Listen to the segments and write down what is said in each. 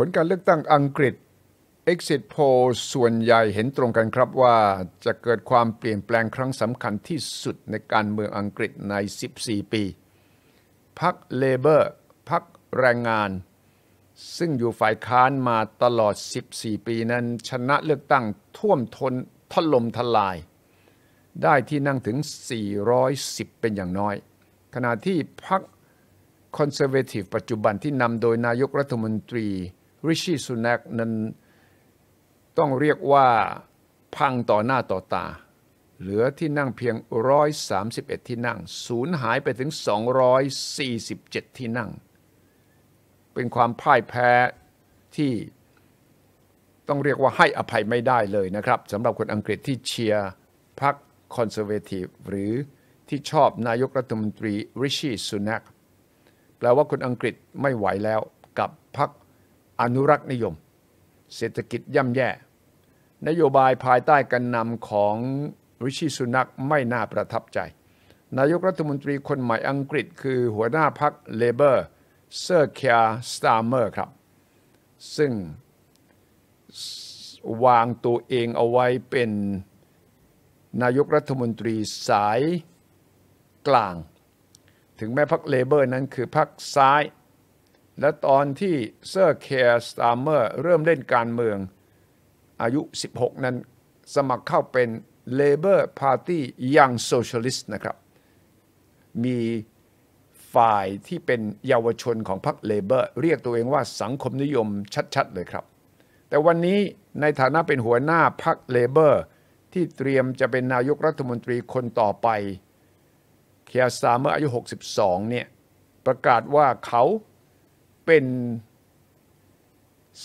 ผลการเลือกตั้งอังกฤษ Exit Poll ส่วนใหญ่เห็นตรงกันครับว่าจะเกิดความเปลี่ยนแปลงครั้งสำคัญที่สุดในการเมืองอังกฤษใน 14 ปีพรรคเลเบอร์พรรคแรงงาน ซึ่งอยู่ฝ่ายค้านมาตลอด 14 ปี นั้นชนะเลือกตั้งท่วมทนถล่มทลาย ได้ที่นั่งถึง 410 เป็นอย่างน้อย ขณะที่พรรคคอนเซอร์เวทีฟปัจจุบันที่นำโดยนายกรัฐมนตรีริชีสุนักนั้นต้องเรียกว่าพังต่อหน้าต่อตา เหลือที่นั่งเพียง 131 ที่นั่งสูญหายไปถึง 247 ที่นั่ง เป็นความพ่ายแพ้ที่ต้องเรียกว่าให้อภัยไม่ได้เลยนะครับสำหรับคนอังกฤษที่เชียร์พรรคคอนเซอร์เวทีฟหรือที่ชอบนายกรัฐมนตรีริชี่สุนักแปลว่าคนอังกฤษไม่ไหวแล้วกับพรรคอนุรักษ์นิยม เศรษฐกิจย่ำแย่ นโยบายภายใต้การนำของวิชิสุนักไม่น่าประทับใจ นายกรัฐมนตรีคนใหม่อังกฤษ คือหัวหน้าพรรคเลเบอร์เซอร์เคียสตาร์เมอร์ครับ ซึ่งวางตัวเองเอาไว้เป็นนายกรัฐมนตรีสายกลาง ถึงแม้พรรคเลเบอร์นั้นคือพรรคซ้ายและตอนที่เซอร์เคร์สตาร์เมอร์เริ่มเล่นการเมือง อายุ 16 นั้นสมัครเข้าเป็นเลบอร์พาร์ตี้ยังโซเชียลิสต์นะครับ มีฝ่ายที่เป็นเยาวชนของพรรคเลเบอร์ เรียกตัวเองว่าสังคมนิยมชัดๆ เลยครับ แต่วันนี้ในฐานะเป็นหัวหน้าพรรคเลเบอร์ ที่เตรียมจะเป็นนายกรัฐมนตรีคนต่อไปเคียร์ซาเมอร์อายุ 62 เนี่ย ประกาศว่าเขาเป็น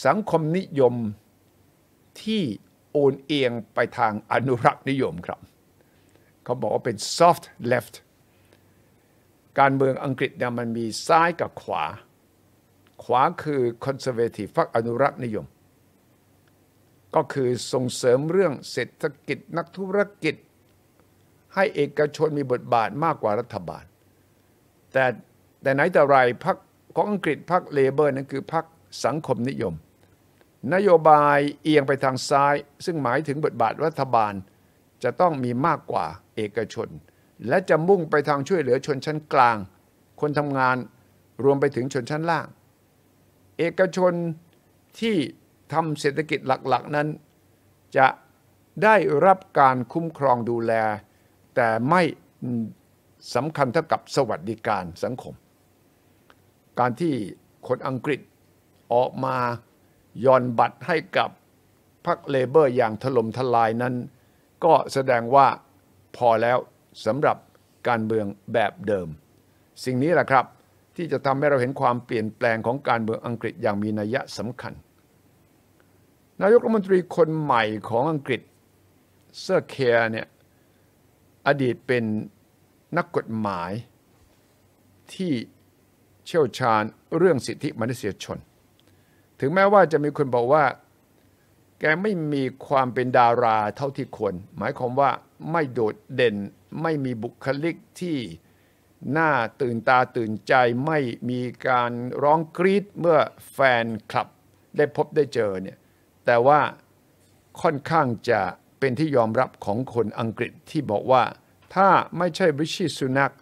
สังคมนิยมที่โอนเอียงไปทางอนุรักษ์นิยมครับ เขาบอกว่าเป็น soft left การเมืองอังกฤษเนี่ยมันมีซ้ายกับขวา ขวาคือ conservative ฝักอนุรักษ์นิยม ก็คือส่งเสริมเรื่องเศรษฐกิจนักธุรกิจให้เอกชนมีบทบาทมากกว่ารัฐบาล แต่แต่ไหนแต่ไรพรรคของอังกฤษพรรคเลเบอร์นั้นคือพรรคสังคมนิยม นโยบายเอียงไปทางซ้าย ซึ่งหมายถึงบทบาทรัฐบาล จะต้องมีมากกว่าเอกชน และจะมุ่งไปทางช่วยเหลือชนชั้นกลาง คนทำงานรวมไปถึงชนชั้นล่าง เอกชนที่ทำเศรษฐกิจหลักๆ นั้น จะได้รับการคุ้มครองดูแล แต่ไม่สำคัญเท่ากับสวัสดิการสังคมการที่คนอังกฤษออกมา ย่อนบัตรให้กับพรรคเลเบอร์อย่างถล่มทลายนั้น ก็แสดงว่าพอแล้วสำหรับการเมืองแบบเดิม สิ่งนี้แหละครับที่จะทำให้เราเห็นความเปลี่ยนแปลงของการเมืองอังกฤษอย่างมีนัยสำคัญ นายกรัฐมนตรีคนใหม่ของอังกฤษเซอร์เคียเนี่ยอดีตเป็นนักกฎหมายที่เชี่ยวชาญเรื่องสิทธิมนุษยชน ถึงแม้ว่าจะมีคนบอกว่า แกไม่มีความเป็นดาราเท่าที่ควรหมายความว่าไม่โดดเด่นไม่มีบุคลิกที่น่าตื่นตาตื่นใจไม่มีการร้องกรีดเมื่อแฟน คลับได้พบได้เจอเนี่ยแต่ว่าค่อนข้างจะเป็นที่ยอมรับของคนอังกฤษที่บอกว่าถ้าไม่ใช่บริชิสุนัก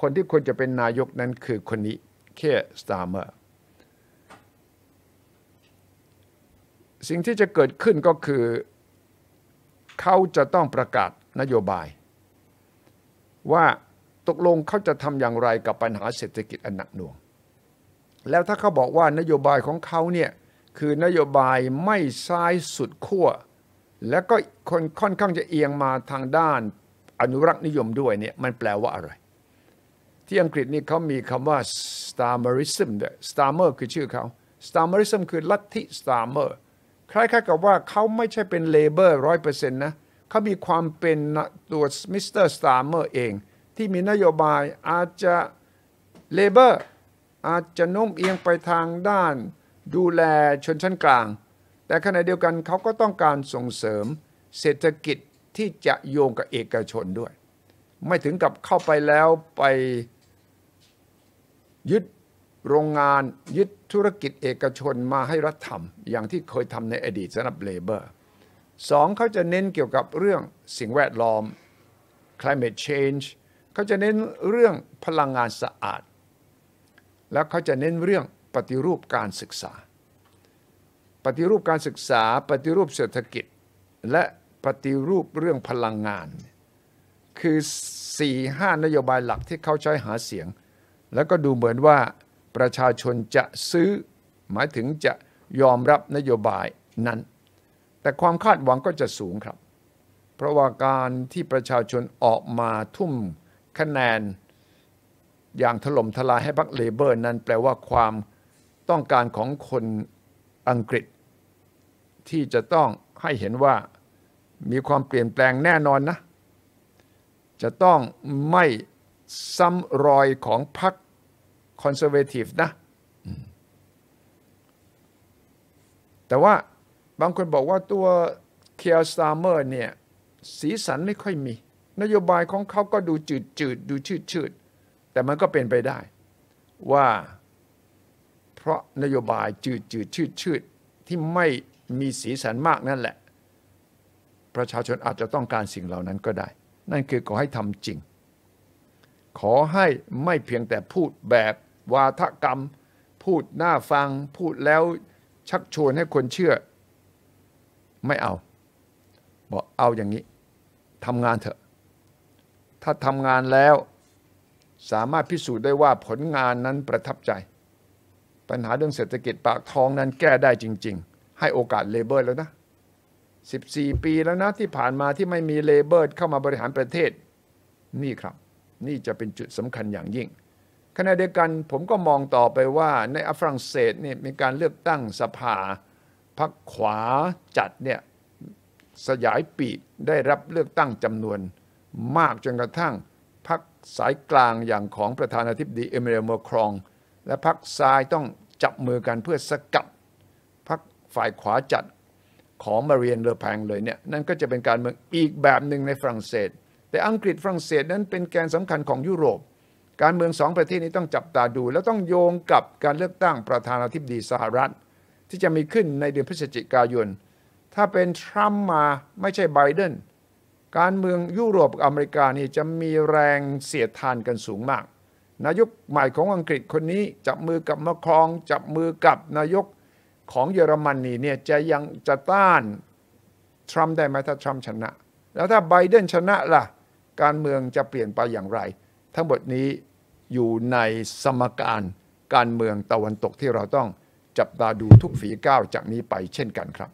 คนที่ควรจะเป็นนายกนั้นคือคนนี้ k สตาร์เมอร์สิ่งที่จะเกิดขึ้นก็คือเขาจะต้องประกาศนโยบาย ว่าตกลงเขาจะทำอย่างไรกับปัญหาเศรษฐกิจอันหนักหน่วง แล้วถ้าเขาบอกว่านโยบายของเขาเนี่ย คือนโยบายไม่ซ้ายสุดขั้วและก็คนค่อนข้างจะเอียงมาทางด้านอนุรักษ์นิยมด้วยเนี่ยมันแปลว่าอะไรที่อังกฤษนี่เขามีคำว่า Starmerism เนี่ย Starmer คือชื่อเขา Starmerism คือลัทธิ Starmer คล้ายๆกับว่าเขาไม่ใช่เป็นเลเบอร์ร้อยเปอร์เซ็นต์นะเขามีความเป็น ตัวมิสเตอร์สตาเมอร์เอง ที่มีนโยบายอาจจะเลเบอร์อาจจะโน้มเอียงไปทางด้าน ดูแลชนชั้นกลาง แต่ขณะเดียวกันเขาก็ต้องการส่งเสริมเศรษฐกิจที่จะโยงกับเอกชนด้วย ไม่ถึงกับเข้าไปแล้วไปยึดโรงงานยึดธุรกิจเอกชนมาให้รัฐทำอย่างที่เคยทำในอดีตสำหรับเลเบอร์สองเขาจะเน้นเกี่ยวกับเรื่องสิ่งแวดล้อม climate change เขาจะเน้นเรื่องพลังงานสะอาด และเขาจะเน้นเรื่องปฏิรูปการศึกษา ปฏิรูปการศึกษา ปฏิรูปเศรษฐกิจ และปฏิรูปเรื่องพลังงาน คือ 4-5หนโยบายหลักที่เขาใช้หาเสียงแล้วก็ดูเหมือนว่าประชาชนจะซื้อ หมายถึงจะยอมรับนโยบายนั้น แต่ความคาดหวังก็จะสูงครับ เพราะว่าการที่ประชาชนออกมาทุ่มคะแนน อย่างถล่มทลายให้พรรคเลเบอร์ นั้นแปลว่าความต้องการของคนอังกฤษ ที่จะต้องให้เห็นว่ามีความเปลี่ยนแปลงแน่นอนนะ จะต้องไม่ซ้ำรอยของพรรคคอนเซอร์เวทีฟนะแต่ว่าบางคนบอกว่าตัวเคียร์สตาร์เมอร์เนี่ย สีสันไม่ค่อยมี นโยบายของเขาก็ดูจืดจืดดูชืดชืดแต่มันก็เป็นไปได้ว่าเพราะนโยบายจืดจืดชืดชืดที่ไม่มีสีสันมากนั่นแหละประชาชนอาจจะต้องการสิ่งเหล่านั้นก็ได้ นั่นคือขอให้ทำจริง ขอให้ไม่เพียงแต่พูดแบบวาทกรรมพูดหน้าฟัง พูดแล้วชักชวนให้คนเชื่อ ไม่เอา บอกเอาอย่างนี้ทำงานเถอะ ถ้าทำงานแล้ว สามารถพิสูจน์ได้ว่าผลงานนั้นประทับใจ ปัญหาเรื่องเศรษฐกิจปากท้องนั้นแก้ได้จริง ๆ ให้โอกาสเลเบอร์แล้วนะ 14 ปีแล้วนะ ที่ผ่านมาที่ไม่มีเลเบอร์เข้ามาบริหารประเทศ นี่ครับ นี่จะเป็นจุดสำคัญอย่างยิ่งขณะเดียวกันผมก็มองต่อไปว่าในฝรั่งเศสเนี่ยมีการเลือกตั้งสภาพรรคขวาจัดเนี่ยสยายปีกได้รับเลือกตั้งจำนวนมากจนกระทั่งพรรคสายกลางอย่างของประธานาธิบดีเอเมเรลมครอง และพรรคซ้ายต้องจับมือกันเพื่อสกัดพรรคฝ่ายขวาจัดของมาเรียนเลอแพงเลยเนี่ยนั่นก็จะเป็นการเมืองอีกแบบหนึ่งในฝรั่งเศส แต่อังกฤษฝรั่งเศสนั้นเป็นแกนสำคัญของยุโรปการเมืองสองประเทศนี้ต้องจับตาดู แล้วต้องโยงกับการเลือกตั้งประธานาธิบดีสหรัฐ ที่จะมีขึ้นในเดือนพฤศจิกายน ถ้าเป็นทรัมป์มาไม่ใช่ไบเดน การเมืองยุโรปอเมริกานี่จะมีแรงเสียดทานกันสูงมาก นายกใหม่ของอังกฤษคนนี้ จับมือกับมาครองจับมือกับนายกของเยอรมนนีเนี่ยจะยังจะต้านทรัมป์ได้ไหมถ้าทรัมป์ชนะ แล้วถ้าไบเดนชนะล่ะ การเมืองจะเปลี่ยนไปอย่างไรทั้งหมดนี้อยู่ในสมการการเมืองตะวันตกที่เราต้องจับตาดูทุกฝีก้าวจากนี้ไปเช่นกันครับ